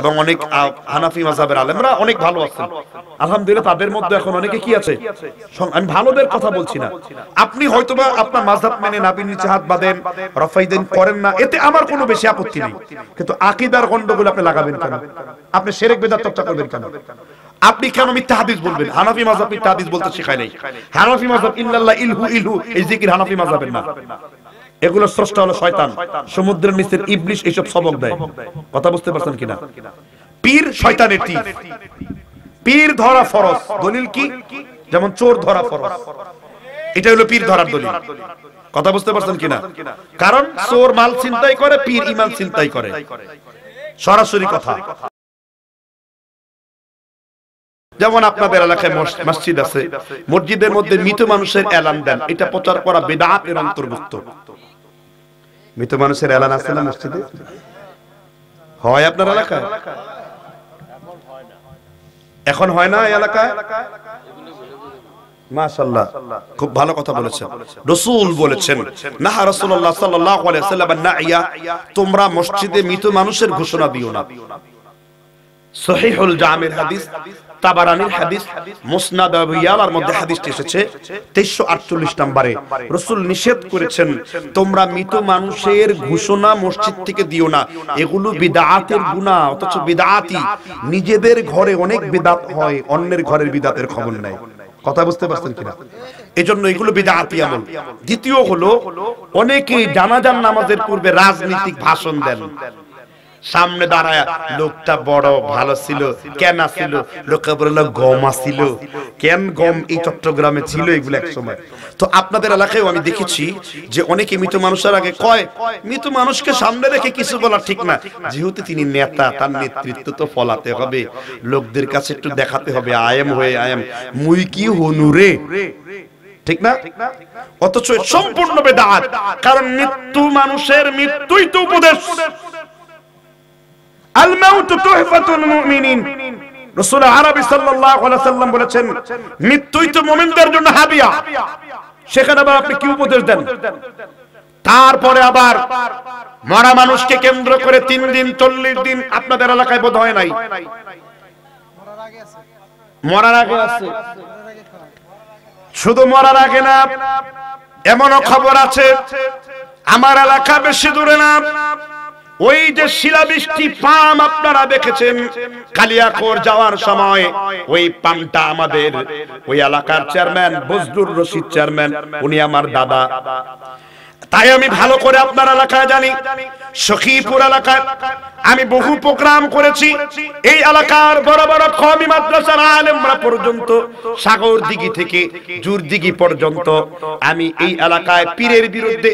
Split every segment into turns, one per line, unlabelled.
এবং অনেক হানাফি মাজাবের আলেমরা অনেক ভালো আছেন আলহামদুলিল্লাহ তাদের মধ্যে এখন অনেকে কি আছে আমি ভালোদের কথা বলছি না আপনি হয়তোবা আপনার মাঝহাব মেনে নাবির নিচে হাত বাঁধেন রফাই দেন করেন না এতে আমার কোনো বেশি আপত্তি নেই কিন্তু আকিদার গন্ডগোল আপনি লাগাবেন কেন আপনি সেরেক বেদার চর্চা করবেন কেন আপনি কেন মিথ্যা হাদিস বলবেন হানাফি মাযহাব মিথ্যা হাদিস বলতে শেখায় নাই হানাফি মাযহাব ইল্লাল্লাহ ইলহু ইলহু এই জিকির হানাফি মাযহাবের না এগুলো স্রষ্টা হলো শয়তান সমুদ্রের নিচের ইবলিশ এইসব সবক দেয় কথা বুঝতে পারছেন কিনা পীর শয়তানের টি পীর ধরা ফরজ দলিল কি যেমন চোর ধরা ফরজ এটা হলো পীর ধরার দলিল কথা বুঝতে পারছেন কিনা কারণ চোর মাল চিন্তাই করে পীর ইমান চিন্তাই করে সরাসরি কথা যেমন আপনাদের এলাকায় মসজিদ আছে মসজিদের মধ্যে মৃত মানুষের এলান দেন এটা প্রচার করা বেদাতের অন্তর্ভুক্ত মৃত মানুষের এলান আছে না মসজিদে হয় আপনার এলাকায় এখন হয় না এলাকায় খুব ভালো কথা বলেছেন রসুল বলেছেন না রাসূলুল্লাহ সাল্লাল্লাহু আলাইহি তোমরা মসজিদে মৃত মানুষের ঘোষণা দিও না সহিহুল জামির হাদিস তাবারানির হাদিস মুসনাদ মধ্যে হাদিসটি এসেছে নম্বরে নিষেধ করেছেন তোমরা মৃত মানুষের ঘোষণা মসজিদ থেকে দিও না এগুলো অথচ নিজেদের ঘরে অনেক বিদাত হয় অন্যের ঘরের বিদাতের খবর নাই কথা বুঝতে পারছেন কিনা এজন্য এগুলো বিদাতি আমল দ্বিতীয় হলো অনেকেই জানাজান নামাজের পূর্বে রাজনৈতিক ভাষণ দেন সামনে দাঁড়ায় লোকটা বড় ভালো ছিল কেন ছিল লোকে বললো গম আসিল কেন গম এই চট্টগ্রামে ছিল এগুলো এক সময় তো আপনাদের এলাকায় আমি দেখেছি যে অনেকে মৃত মানুষের আগে কয় মৃত মানুষকে সামনে রেখে কিছু বলা ঠিক না যেহেতু তিনি নেতা তার নেতৃত্ব তো ফলাতে হবে লোকদের কাছে একটু দেখাতে হবে আয়াম হয়ে আয়াম মুই কি হনুরে ঠিক না অথচ সম্পূর্ণ বেদাত কারণ মৃত্যু মানুষের মৃত্যুই তো উপদেশ বলেছেন জন্য হাবিয়া সেখানে আপনি কি উপদেশ দেন তারপরে আবার মরা মানুষকে কেন্দ্র করে তিন দিন চল্লিশ দিন আপনাদের এলাকায় বোধ হয় নাই মরার আগে আছে শুধু মরার আগে না এমনও খবর আছে আমার এলাকা বেশি দূরে না ওই যে শিলাবৃষ্টি পাম আপনারা দেখেছেন কালিয়াকোর যাওয়ার সময় ওই পামটা আমাদের ওই এলাকার চেয়ারম্যান বজদুর রশিদ চেয়ারম্যান উনি আমার দাদা তাই আমি ভালো করে আপনার এলাকায় জানি সখীপুর এলাকায় আমি বহু প্রোগ্রাম করেছি এই এলাকার বড় বড় কমি মাদ্রাসার আলেমরা পর্যন্ত সাগর দিঘি থেকে জুর দিঘি পর্যন্ত আমি এই এলাকায় পীরের বিরুদ্ধে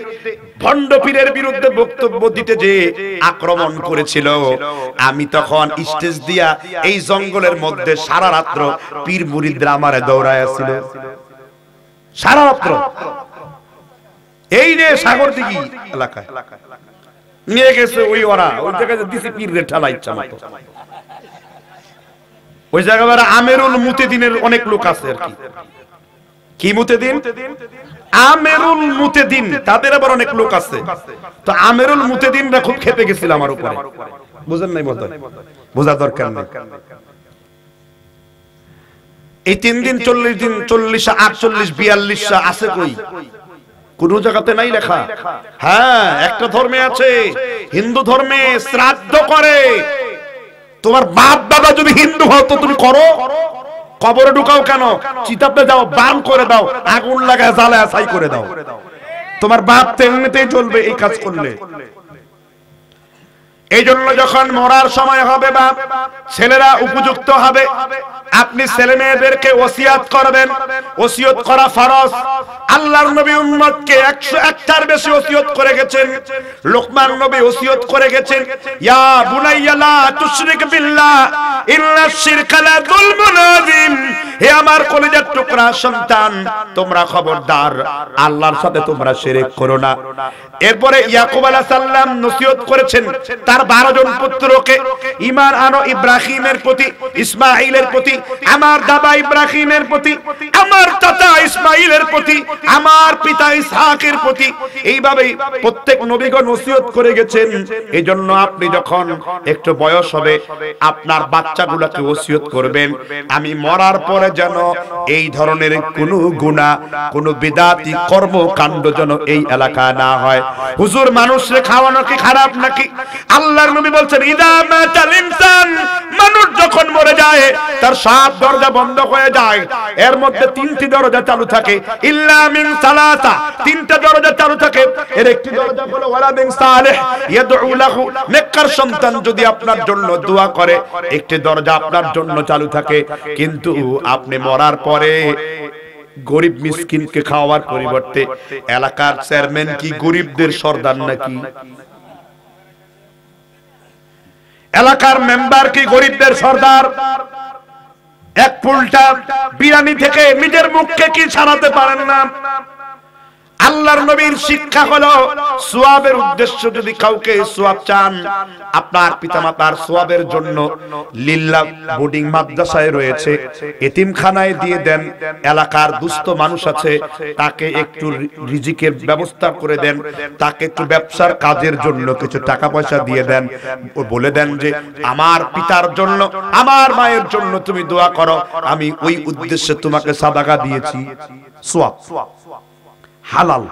ভণ্ড পীরের বিরুদ্ধে বক্তব্য দিতে যে আক্রমণ করেছিল আমি তখন স্টেজ দিয়া এই জঙ্গলের মধ্যে সারা রাত্র পীর মুরিদরা আমারে ছিল সারা রাত্র এই রে সাগর দিঘি এলাকায় নিয়ে গেছে ওই ওরা ওই জায়গায় দিছি পীর রে ইচ্ছা মতো ওই জায়গায় আমেরুল মুতেদিনের অনেক লোক আছে আর কি কি মুতেদিন আমেরুল মুতেদিন তাদের আবার অনেক লোক আছে তো আমেরুল রা খুব খেপে গেছিল আমার উপরে বুঝেন নাই বলতে বোঝা দরকার নেই এই তিন দিন চল্লিশ দিন চল্লিশ আটচল্লিশ বিয়াল্লিশ আছে কই কোনো জায়গাতে নাই লেখা হ্যাঁ একটা ধর্মে আছে হিন্দু ধর্মে শ্রাদ্ধ করে তোমার বাপ দাদা যদি হিন্দু তো তুমি করো কবরে ঢুকাও কেন চিতাপে যাও বান করে দাও আগুন লাগায় জ্বালায় ছাই করে দাও তোমার বাপ তেমনিতেই চলবে এই কাজ করলে এই জন্য যখন মরার সময় হবে বা ছেলেরা উপযুক্ত হবে আপনি ছেলে মেয়েদেরকে ওসিয়াত করবেন ওসিয়ত করা ফরজ আল্লাহর নবী উম্মতকে 101টার বেশি ওসিয়ত করে গেছেন লোকমান নবী ওসিয়ত করে গেছেন ইয়া বুনাইয়া লা তুশরিক বিল্লাহ ইল্লা শিরকা লা যুলমুন আযীম হে আমার কলিজার টুকরা সন্তান তোমরা খবরদার আল্লাহর সাথে তোমরা শিরক করো না এরপরে ইয়াকুব আলাইহিস সালাম নসিহত করেছেন তার তার বারো জন পুত্রকে ইমান আনো ইব্রাহিমের প্রতি ইসমাইলের প্রতি আমার দাদা ইব্রাহিমের প্রতি আমার চাচা ইসমাইলের প্রতি আমার পিতা ইসহাকের প্রতি এইভাবেই প্রত্যেক নবীগণ নসিহত করে গেছেন এই জন্য আপনি যখন একটু বয়স হবে আপনার বাচ্চাগুলাকে ওসিয়ত করবেন আমি মরার পরে যেন এই ধরনের কোনো গুণা কোনো বিদাতি কর্মকাণ্ড যেন এই এলাকা না হয় হুজুর মানুষরে খাওয়ানো কি খারাপ নাকি আল্লাহ আল্লাহর নবী বলছেন ইদা মাতাল ইনসান মানুষ যখন মরে যায় তার সব দরজা বন্ধ হয়ে যায় এর মধ্যে তিনটি দরজা চালু থাকে ইল্লা মিন সালাতা তিনটা দরজা চালু থাকে এর একটি দরজা হলো ওয়ালা মিন সালেহ ইয়াদউ লাহু নেককার সন্তান যদি আপনার জন্য দোয়া করে একটি দরজা আপনার জন্য চালু থাকে কিন্তু আপনি মরার পরে গরিব মিসকিনকে খাওয়ার পরিবর্তে এলাকার চেয়ারম্যান কি গরিবদের সর্দার নাকি এলাকার মেম্বার কি গরিবদের সর্দার এক পুলটা বিরানি থেকে নিজের মুখকে কি সারাতে পারেন না আল্লাহর নবীর শিক্ষা হলো সোয়াবের উদ্দেশ্য যদি কাউকে সোয়াব চান আপনার পিতামাতার সোয়াবের জন্য লিল্লা বোর্ডিং মাদ্রাসায় রয়েছে এতিমখানায় দিয়ে দেন এলাকার দুস্থ মানুষ আছে তাকে একটু রিজিকের ব্যবস্থা করে দেন তাকে একটু ব্যবসার কাজের জন্য কিছু টাকা পয়সা দিয়ে দেন ও বলে দেন যে আমার পিতার জন্য আমার মায়ের জন্য তুমি দোয়া করো আমি ওই উদ্দেশ্যে তোমাকে সাদাগা দিয়েছি সোয়াব সোয়াব হালাল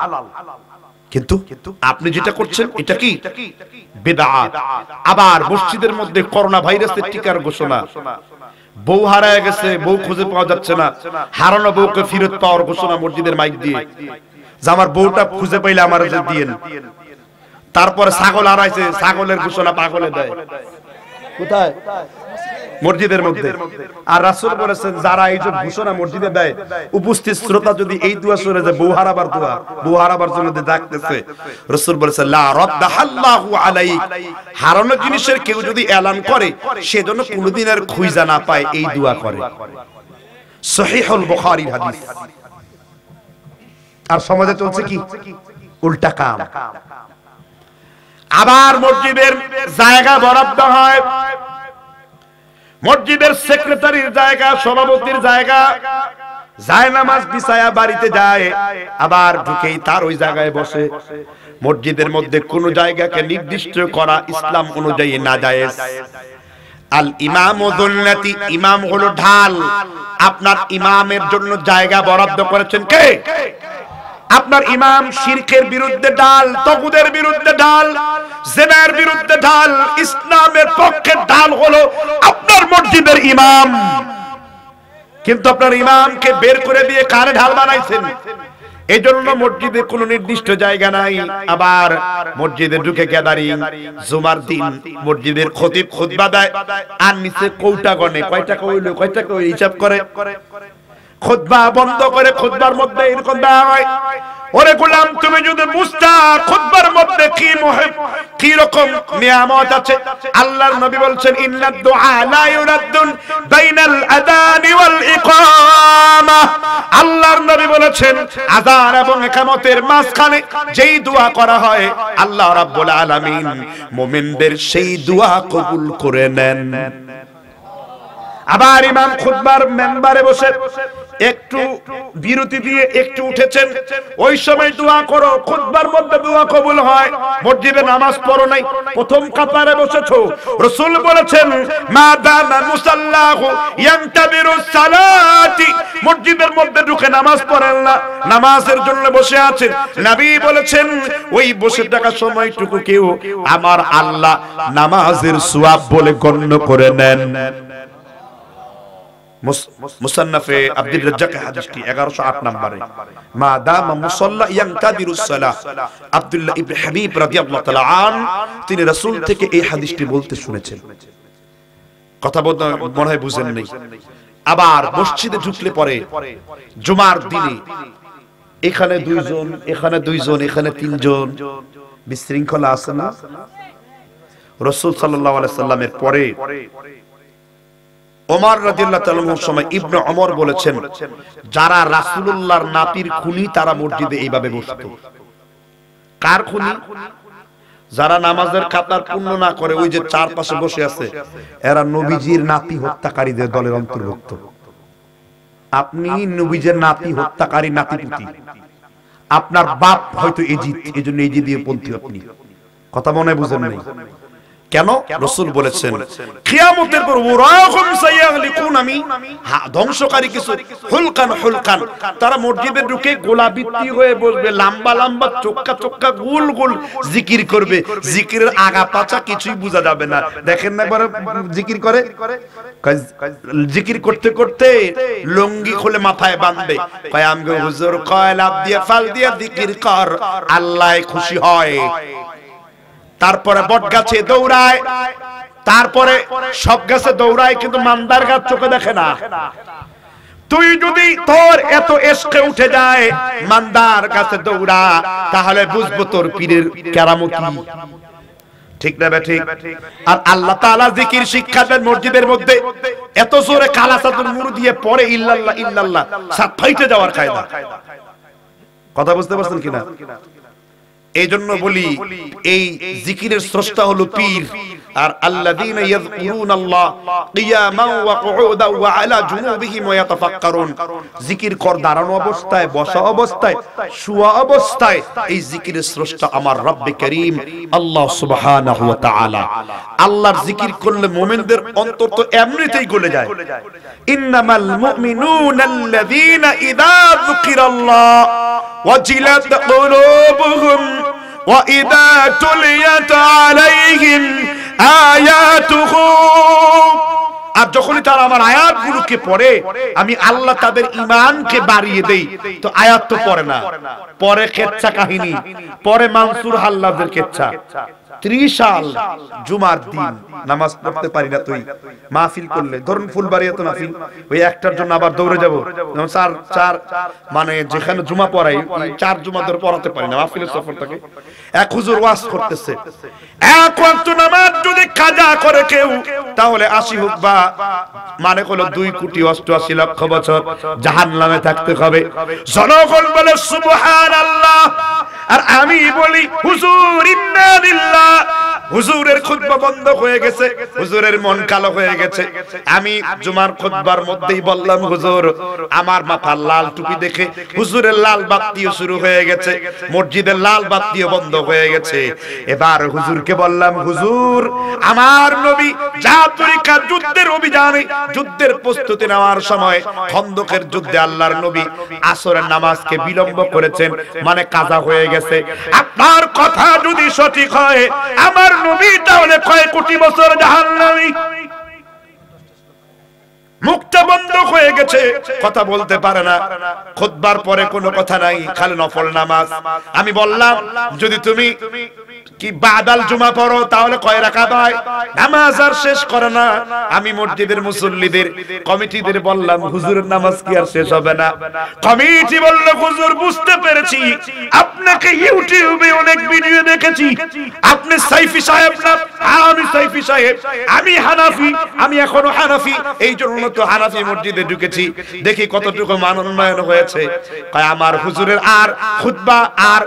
কিন্তু আপনি যেটা করছেন এটা কি বেদাত আবার মসজিদের মধ্যে করোনা ভাইরাসের টিকার ঘোষণা বউ হারায় গেছে বউ খুঁজে পাওয়া যাচ্ছে না হারানো বউকে ফিরত পাওয়ার ঘোষণা মসজিদের মাইক দিয়ে যে আমার বউটা খুঁজে পাইলে আমার দিয়ে তারপরে ছাগল হারাইছে ছাগলের ঘোষণা পাগলে দেয় কোথায় মসজিদের মধ্যে আর রাসুল বলেছেন যারা এই যে ঘোষণা মসজিদে দেয় উপস্থিত শ্রোতা যদি এই দোয়া শুনে যে বউ হারাবার দোয়া বউ হারাবার জন্য ডাকতেছে রাসূল বলেছে লা রাদ্দাহাল্লাহু আলাইক হারানো জিনিসের কেউ যদি এলান করে সেজন্য কোনোদিন আর খুঁজা না পায় এই দোয়া করে সহিহুল বুখারীর হাদিস আর সমাজে চলছে কি উল্টা কাম আবার মসজিদের জায়গা বরাদ্দ হয় মসজিদের সেক্রেটারির জায়গা সভাপতির জায়গা যায় নামাজ বিছায়া বাড়িতে যায় আবার ঢুকেই তার ওই জায়গায় বসে মসজিদের মধ্যে কোন জায়গাকে নির্দিষ্ট করা ইসলাম অনুযায়ী না যায় আল ইমাম দুল্লাতি ইমাম হলো ঢাল আপনার ইমামের জন্য জায়গা বরাদ্দ করেছেন কে আপনার ইমাম শিরকের বিরুদ্ধে ডাল তগুদের বিরুদ্ধে ডাল জেনার বিরুদ্ধে ডাল ইসলামের পক্ষে ডাল হলো আপনার মসজিদের ইমাম কিন্তু আপনার ইমামকে বের করে দিয়ে কারে ঢাল বানাইছেন এই জন্য মসজিদে কোন নির্দিষ্ট জায়গা নাই আবার মসজিদে ঢুকে গ্যাদারিং জুমার দিন মসজিদের খতিব খুতবা দেয় আর নিচে কৌটা গণে কয়টা কইল কয়টা কই হিসাব করে খুতবা বন্ধ করে খুতবার মধ্যে এরকম দেওয়া হয় ওরে গোলাম তুমি যদি বুঝতা খুতবার মধ্যে কি মুহিব কি রকম নিয়ামত আছে আল্লাহর নবী বলছেন ইন্নাদ দুআ লা ইউরাদুন বাইনাল আযান ওয়াল ইকামা আল্লাহর নবী বলেছেন আযান এবং ইকামতের মাঝখানে যেই দোয়া করা হয় আল্লাহ রাব্বুল আলামিন মুমিনদের সেই দোয়া কবুল করে নেন আবার ইমাম খুতবার মেম্বারে বসে একটু বিরতি দিয়ে একটু উঠেছেন ওই সময় দোয়া করো খুতবার মধ্যে দোয়া কবুল হয় মসজিদে নামাজ পড়ো নাই প্রথম কাতারে বসেছো রাসূল বলেছেন মা দামা মুসাল্লাহু ইয়ান্তাবিরু সালাতি মসজিদের মধ্যে ঢুকে নামাজ পড়েন না নামাজের জন্য বসে আছেন নবী বলেছেন ওই বসে থাকা সময়টুকু কেউ আমার আল্লাহ নামাজের সওয়াব বলে গণ্য করে নেন মুসান্নাফে আব্দুল রাজ্জাক হাদিসটি 1108 নম্বরে মা দামা মুসাল্লা ইয়ানতাদিরু সালাহ আব্দুল্লাহ ইবনে হাবিব রাদিয়াল্লাহু তাআলা আন তিনি রাসূল থেকে এই হাদিসটি বলতে শুনেছেন কথা বলতে মনে হয় বুঝেন নেই আবার মসজিদে ঢুকলে পরে জুমার দিনে এখানে দুইজন এখানে দুইজন এখানে তিনজন বিশৃঙ্খলা আছে না রসুল সাল্লাহ সাল্লামের পরে ওমর রাদিয়াল্লাহু তাআলার সময় ইবনে ওমর বলেছেন যারা রাসূলুল্লাহর নাতির খুনি তারা মসজিদে এইভাবে বসতো কার খুনি যারা নামাজের খাতার পূর্ণ না করে ওই যে চার পাশে বসে আছে এরা নবীজির নাতি হত্যাকারীদের দলের অন্তর্ভুক্ত আপনি নবীজের নাতি হত্যাকারী নাতি নাতিপুতি আপনার বাপ হয়তো এজিত এই জন্য এজি দিয়ে পন্থী আপনি কথা মনে বুঝেন নাই কেন রসুল বলেছেন কিয়ামতের পর ওরাহুম আমি ধ্বংসকারী কিছু হুলকান হুলকান তারা মসজিদে ঢুকে গোলাবৃত্তি হয়ে বসবে লম্বা লম্বা চোক্কা চোক্কা গোল গোল জিকির করবে জিকিরের আগা পাচা কিছুই বোঝা যাবে না দেখেন না একবার জিকির করে জিকির করতে করতে লুঙ্গি খুলে মাথায় বাঁধবে কয় আমগে হুজুর কয় লাভ দিয়ে ফাল দিয়ে জিকির কর আল্লাহ খুশি হয় তারপরে বট গাছে দৌড়ায় তারপরে সব গাছে দৌড়ায় কিন্তু মান্দার গাছ চোখে দেখে না তুই যদি তোর এত এসকে উঠে যায় মান্দার কাছে দৌড়া তাহলে বুঝবো তোর পীরের কেরামতি ঠিক না বেঠি আর আল্লাহ তাআলা জিকির শিক্ষা দেন মসজিদের মধ্যে এত জোরে কালা চাদর মুড়ু দিয়ে পরে ইল্লাল্লাহ ইল্লাল্লাহ সাত ফাইটে যাওয়ার কায়দা কথা বুঝতে পারছেন কিনা এই বলি এই জিকিরের স্রষ্টা হলো পীর আর আল্লাযীনা ইয়াযকুরুনাল্লাহ কিয়ামান ওয়া কুউদান ওয়া আলা জুনুবিহিম ওয়া ইয়াতাফাক্কারুন জিকির কর দাঁড়ানো অবস্থায় বসা অবস্থায় শুয়া অবস্থায় এই জিকিরের স্রষ্টা আমার রব্বে করিম আল্লাহ সুবহানাহু ওয়া তাআলা আল্লাহর জিকির করলে মুমিনদের অন্তর তো এমনিতেই গলে যায় ইন্নামাল মুমিনুনাল্লাযীনা ইযা যুকিরাল্লাহ ওয়াজিলাত কুলুবুহুম وإذا تليت عليهم آياته আর যখনই তারা আমার আয়াতগুলোকে পড়ে আমি আল্লাহ তাদের ইমানকে বাড়িয়ে দেই তো আয়াত তো পড়ে না পরে কেচ্ছা কাহিনী পরে মানসুর হাল্লাদের কেচ্ছা ত্রিশ জুমার দিন নামাজ পড়তে পারি না তুই মাহফিল করলে ধরুন ফুলবাড়ি এত মাহফিল ওই একটার জন্য আবার দৌড়ে চার চার মানে, মানে যেখানে জুমা পড়াই চার জুমা ধরে পড়াতে পারি না মাহফিলের সফর থাকে এক হুজুর ওয়াজ করতেছে এক ওয়াক্ত নামাজ যদি কাজা করে কেউ তাহলে আশি হোক বা মানে হলো মানে দুই কোটি অষ্টআশি লক্ষ বছর জাহান্নামে থাকতে হবে জনগণ বলে আল্লাহ আর আমি বলি হুজুর ইন্না হুজুরের খুতবা বন্ধ হয়ে গেছে হুজুরের মন কালো হয়ে গেছে আমি জুমার খুতবার মধ্যেই বললাম হুজুর আমার মাথার লাল টুপি দেখে হুজুরের লাল বাতিও শুরু হয়ে গেছে মসজিদের লাল বাতিও বন্ধ হয়ে গেছে এবার হুজুরকে বললাম হুজুর আমার নবী যা তরিকা যুদ্ধের অভিযানে যুদ্ধের প্রস্তুতি নেওয়ার সময় খন্দকের যুদ্ধে আল্লাহর নবী আসরের নামাজকে বিলম্ব করেছেন মানে কাজা হয়ে গেছে আপনার কথা যদি সঠিক হয় আমার নবী তাহলে কয় কোটি বছর জাহান্নামী মুখটা বন্ধ হয়ে গেছে কথা বলতে পারে না খুতবার পরে কোনো কথা নাই খালি নফল নামাজ আমি বললাম যদি তুমি কি বাদাল জুমা পড়ো তাহলে কয় রাখা হয় নামাজ আর শেষ করে না আমি মসজিদের মুসল্লিদের কমিটিদের বললাম হুজুরের নামাজ কি আর শেষ হবে না কমিটি বলল হুজুর বুঝতে পেরেছি আপনাকে ইউটিউবে অনেক ভিডিও দেখেছি আপনি সাইফি সাহেব না হ্যাঁ, আমি সাইফি সাহেব আমি হানাফি আমি এখনো হানাফি এই জন্য তো হানাফি মসজিদে ঢুকেছি দেখি কতটুকু মান উন্নয়ন হয়েছে আমার হুজুরের আর খুতবা আর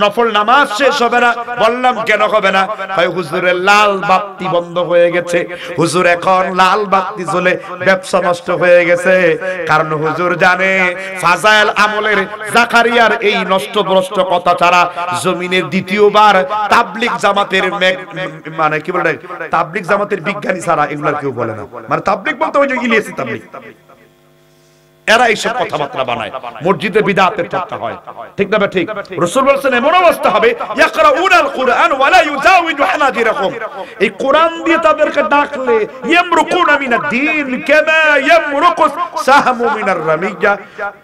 নফল নামাজ শেষ হবে না বলল জাহান্নাম কেন হবে না হয় হুজুরের লাল বাতি বন্ধ হয়ে গেছে হুজুর এখন লাল বাতি জ্বলে ব্যবসা নষ্ট হয়ে গেছে কারণ হুজুর জানে ফাজাইল আমলের জাকারিয়ার এই নষ্ট ভ্রষ্ট কথা ছাড়া জমিনের দ্বিতীয়বার তাবলিক জামাতের মানে কি বলে তাবলিক জামাতের বিজ্ঞানী ছাড়া এগুলার কেউ বলে না মানে তাবলিক বলতে ওই যে ইলিয়াসি তাবলিক এরা এইসব কথাবার্তা বানায় মসজিদে বিদাতের চর্চা হয় ঠিক না ঠিক রসুল বলছেন এমন অবস্থা হবে কুরআন ওয়ালা হানাজিরাকুম এই কোরআন দিয়ে তাদেরকে ডাকলে ইয়ামরুকুনা মিনাদ দ্বীন ইয়ামরুকু সাহমু মিনার রামিয়া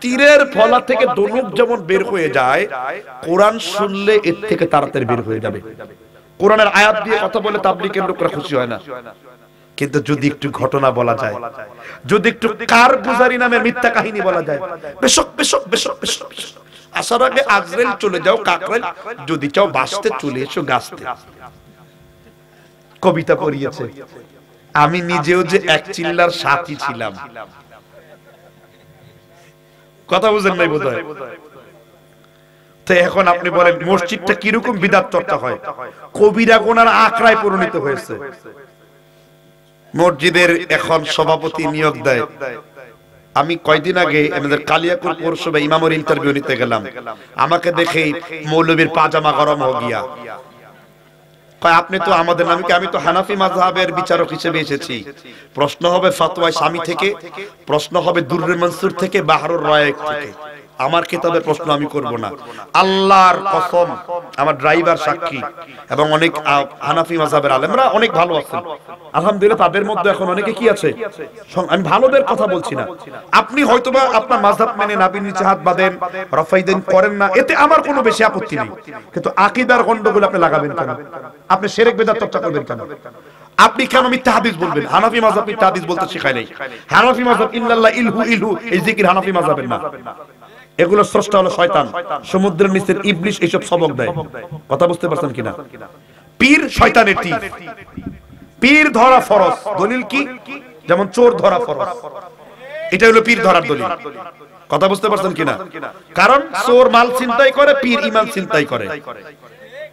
তীরের ফলা থেকে দনুক যেমন বের হয়ে যায় কোরআন শুনলে এর থেকে তাড়াতাড়ি বের হয়ে যাবে কোরআনের আয়াত দিয়ে কথা বলে তাবলিকের লোকরা খুশি হয় না কিন্তু যদি একটু ঘটনা বলা যায় যদি একটু কার গুজারি নামের মিথ্যা কাহিনী বলা যায় বেশক বেশক বেশক বেশক আসার আগে আজরেল চলে যাও কাকরেল যদি চাও বাঁচতে চলে এসো গাছতে কবিতা পড়িয়েছে আমি নিজেও যে এক চিল্লার সাথী ছিলাম কথা বুঝেন নাই বোধ তো এখন আপনি বলেন মসজিদটা কিরকম বিদাত চর্চা হয় কবিরা গোনার আখড়ায় পরিণত হয়েছে মসজিদের এখন সভাপতি নিয়োগ দেয় আমি কয়দিন আগে আমাদের কালিয়াকুর পৌরসভা ইমামের ইন্টারভিউ নিতে গেলাম আমাকে দেখে মৌলবীর পাজামা গরম হয়ে গিয়া আপনি তো আমাদের নামে কি আমি তো হানাফি মাযহাবের বিচারক হিসেবে এসেছি প্রশ্ন হবে ফাতোয়া স্বামী থেকে প্রশ্ন হবে দুরুল মনসুর থেকে বাহারুর রায় থেকে আমার কিতাবের প্রশ্ন আমি করব না আল্লাহর কসম আমার ড্রাইভার সাক্ষী এবং অনেক হানাফি মাজাবের আলেমরা অনেক ভালো আছেন আলহামদুলিল্লাহ তাদের মধ্যে এখন অনেকে কি আছে আমি ভালোদের কথা বলছি না আপনি হয়তোবা আপনার মাযহাব মেনে নাবির নিচে হাত বাঁধেন রফাই দেন করেন না এতে আমার কোনো বেশি আপত্তি নেই কিন্তু আকিদার গন্ডগুলো আপনি লাগাবেন কেন আপনি সেরেক বেদার চর্চা করবেন কেন আপনি কেন মিথ্যা হাদিস বলবেন হানাফি মাযহাব মিথ্যা হাদিস বলতে শেখায় নাই হানাফি মাযহাব ইল্লাল্লাহ ইলহু ইলহু এই জিকির হানাফি মাযহাবের না এগুলো স্রষ্টা হলো শয়তান সমুদ্রের নিচের ইবলিশ এইসব সবক দেয় কথা বুঝতে পারছেন কিনা পীর শয়তানের টিপ পীর ধরা ফরজ দলিল কি যেমন চোর ধরা ফরজ এটা হলো পীর ধরার দলিল কথা বুঝতে পারছেন কিনা কারণ চোর মাল চিন্তাই করে পীর ইমান চিন্তাই করে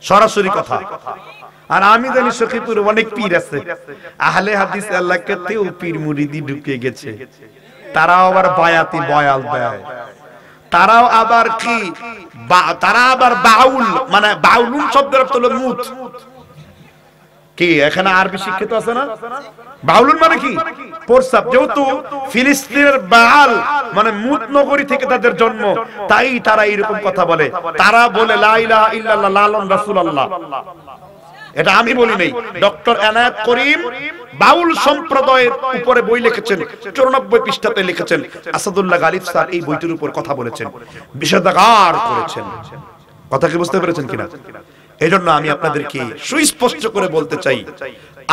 সরাসরি কথা আর আমি জানি সখীপুরে অনেক পীর আছে আহলে হাদিস আল্লাহকে তেও পীর মুরিদি ঢুকে গেছে তারা আবার বায়াতি বয়াল দেয় তারাও আবার কি তারা আবার বাউল মানে বাউলুন শব্দের অর্থ হলো মুত কি এখানে আরবি শিক্ষিত আছে না বাউলুন মানে কি প্রস্তাব যেহেতু ফিলিস্তিনের বাল মানে মুত নগরী থেকে তাদের জন্ম তাই তারা এরকম কথা বলে তারা বলে লাইলা ইল্লাল্লাহ লালন রাসূলুল্লাহ এটা আমি বলি নাই ডক্টর এনায়েত করিম বাউল সম্প্রদায়ের উপরে বই লিখেছেন চৌরানব্বই পৃষ্ঠাতে লিখেছেন আসাদুল্লাহ গালিব স্যার এই বইটির উপর কথা বলেছেন বিষেধাগার করেছেন কথা কি বুঝতে পেরেছেন কিনা এই জন্য আমি আপনাদেরকে সুস্পষ্ট করে বলতে চাই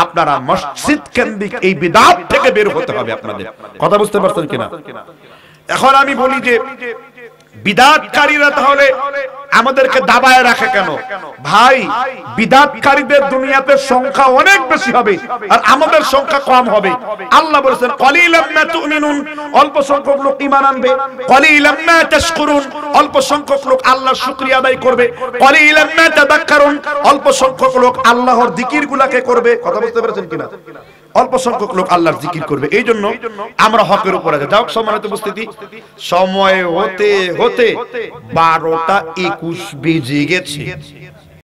আপনারা মসজিদ কেন্দ্রিক এই বিদাত থেকে বের হতে হবে আপনাদের কথা বুঝতে পারছেন কিনা এখন আমি বলি যে বিদাতকারীরা তাহলে আমাদেরকে দাবায় রাখে কেন ভাই বিদাতকারীদের দুনিয়াতে সংখ্যা অনেক বেশি হবে আর আমাদের সংখ্যা কম হবে আল্লাহ বলেছেন কলিলাম না তুমিনুন অল্প সংখ্যক লোক ঈমান আনবে কলিলাম না তাশকুরুন অল্প সংখ্যক লোক আল্লাহর শুকরিয়া আদায় করবে কলিলাম না তাদাক্কারুন অল্প সংখ্যক লোক আল্লাহর জিকিরগুলোকে করবে কথা বুঝতে পেরেছেন কিনা অল্প সংখ্যক লোক আল্লাহর জিকির করবে এই জন্য আমরা হকের উপরে যাই যাও সম্মানিত উপস্থিতি সময় হতে হতে বারোটা একুশ বেজে গেছে